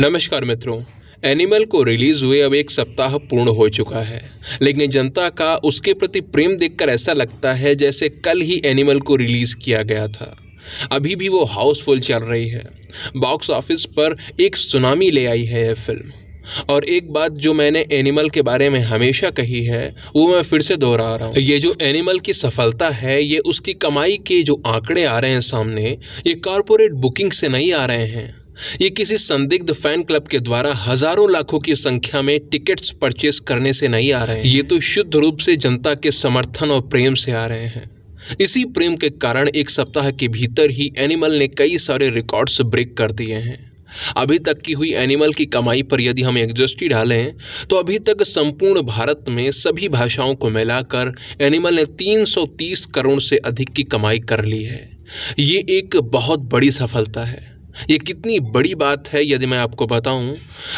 नमस्कार मित्रों एनिमल को रिलीज हुए अब एक सप्ताह पूर्ण हो चुका है लेकिन जनता का उसके प्रति प्रेम देखकर ऐसा लगता है जैसे कल ही एनिमल को रिलीज किया गया था अभी भी वो हाउसफुल चल रही है बॉक्स ऑफिस पर एक सुनामी ले आई है यह फिल्म और एक बात जो मैंने एनिमल के बारे में हमेशा कही है वो मैं फिर से दोहरा रहा हूँ ये जो एनिमल की सफलता है ये उसकी कमाई के जो आंकड़े आ रहे हैं सामने ये कॉरपोरेट बुकिंग से नहीं आ रहे हैं ये किसी संदिग्ध फैन क्लब के द्वारा हजारों लाखों की संख्या में टिकट्स परचेस करने से नहीं आ रहे हैं ये तो शुद्ध रूप से जनता के समर्थन और प्रेम से आ रहे हैं इसी प्रेम के कारण एक सप्ताह के भीतर ही एनिमल ने कई सारे रिकॉर्ड्स ब्रेक कर दिए हैं अभी तक की हुई एनिमल की कमाई पर यदि हम एग्जस्टी डालें तो अभी तक संपूर्ण भारत में सभी भाषाओं को मिलाकर एनिमल ने 330 करोड़ से अधिक की कमाई कर ली है ये एक बहुत बड़ी सफलता है ये कितनी बड़ी बात है यदि मैं आपको बताऊं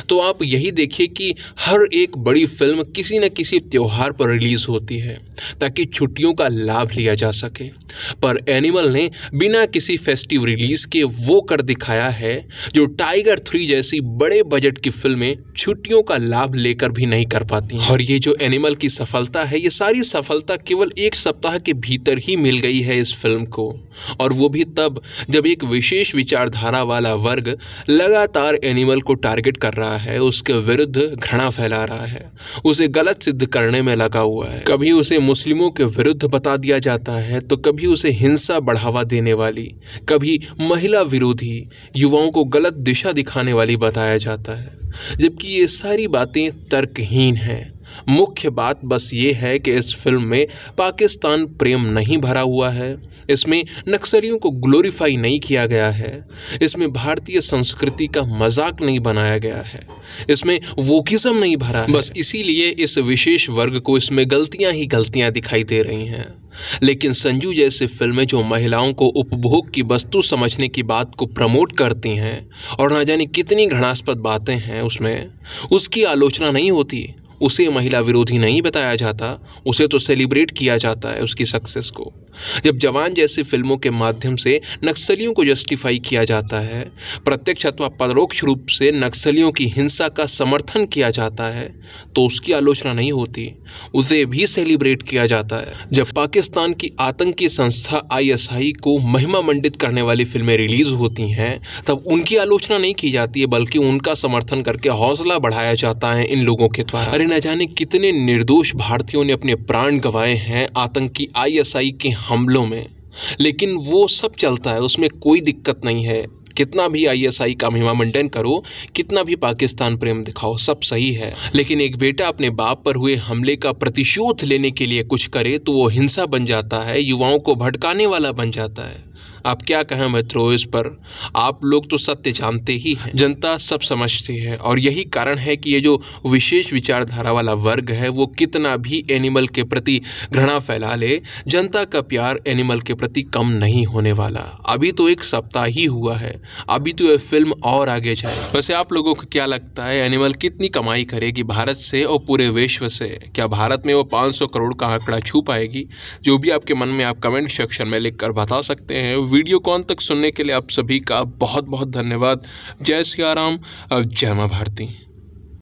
तो आप यही देखिए कि हर एक बड़ी फिल्म किसी न किसी त्यौहार पर रिलीज़ होती है ताकि छुट्टियों का लाभ लिया जा सके पर एनिमल ने बिना किसी फेस्टिव रिलीज़ के वो कर दिखाया है जो टाइगर थ्री जैसी बड़े बजट की फिल्में छुट्टियों का लाभ लेकर भी नहीं कर पाती और ये जो एनिमल की सफलता है ये सारी सफलता केवल एक सप्ताह के भीतर ही मिल गई है इस फिल्म को और वो भी तब जब एक विशेष विचारधारा वाला वर्ग लगातार एनिमल को टारगेट कर रहा है उसके विरुद्ध घृणा फैला रहा है उसे गलत सिद्ध करने में लगा हुआ है कभी उसे मुस्लिमों के विरुद्ध बता दिया जाता है तो कभी उसे हिंसा बढ़ावा देने वाली कभी महिला विरोधी युवाओं को गलत दिशा दिखाने वाली बताया जाता है जबकि ये सारी बातें तर्कहीन हैं मुख्य बात बस ये है कि इस फिल्म में पाकिस्तान प्रेम नहीं भरा हुआ है इसमें नक्सलियों को ग्लोरीफाई नहीं किया गया है इसमें भारतीय संस्कृति का मजाक नहीं बनाया गया है इसमें वोकिज़म नहीं भरा है। बस इसीलिए इस विशेष वर्ग को इसमें गलतियां ही गलतियां दिखाई दे रही हैं लेकिन संजू जैसी फिल्में जो महिलाओं को उपभोग की वस्तु समझने की बात को प्रमोट करती हैं और ना जाने कितनी घृणास्पद बातें हैं उसमें उसकी आलोचना नहीं होती उसे महिला विरोधी नहीं बताया जाता उसे तो सेलिब्रेट किया जाता है उसकी सक्सेस को जब जवान जैसी फिल्मों के माध्यम से नक्सलियों को जस्टिफाई किया जाता है प्रत्यक्ष अथवा परोक्ष रूप से नक्सलियों की हिंसा का समर्थन किया जाता है तो उसकी आलोचना नहीं होती उसे भी सेलिब्रेट किया जाता है जब पाकिस्तान की आतंकी संस्था आईएसआई को महिमा मंडित करने वाली फिल्में रिलीज होती हैं तब उनकी आलोचना नहीं की जाती है बल्कि उनका समर्थन करके हौसला बढ़ाया जाता है इन लोगों के द्वारा न जाने कितने निर्दोष भारतीयों ने अपने प्राण गंवाए हैं आतंकी आईएसआई के हमलों में लेकिन वो सब चलता है उसमें कोई दिक्कत नहीं है कितना भी आईएसआई का महिमा मंडन करो कितना भी पाकिस्तान प्रेम दिखाओ सब सही है लेकिन एक बेटा अपने बाप पर हुए हमले का प्रतिशोध लेने के लिए कुछ करे तो वो हिंसा बन जाता है युवाओं को भड़काने वाला बन जाता है आप क्या कहें मित्रों इस पर आप लोग तो सत्य जानते ही हैं जनता सब समझती है और यही कारण है कि ये जो विशेष विचारधारा वाला वर्ग है वो कितना भी एनिमल के प्रति घृणा फैला ले जनता का प्यार एनिमल के प्रति कम नहीं होने वाला अभी तो एक सप्ताह ही हुआ है अभी तो ये फिल्म और आगे जाए वैसे आप लोगों को क्या लगता है एनिमल कितनी कमाई करेगी भारत से और पूरे विश्व से क्या भारत में वो 500 करोड़ का आंकड़ा छू पाएगी जो भी आपके मन में आप कमेंट सेक्शन में कर बता सकते हैं वीडियो कॉन तक सुनने के लिए आप सभी का बहुत बहुत धन्यवाद जय सियाराम जय माँ भारती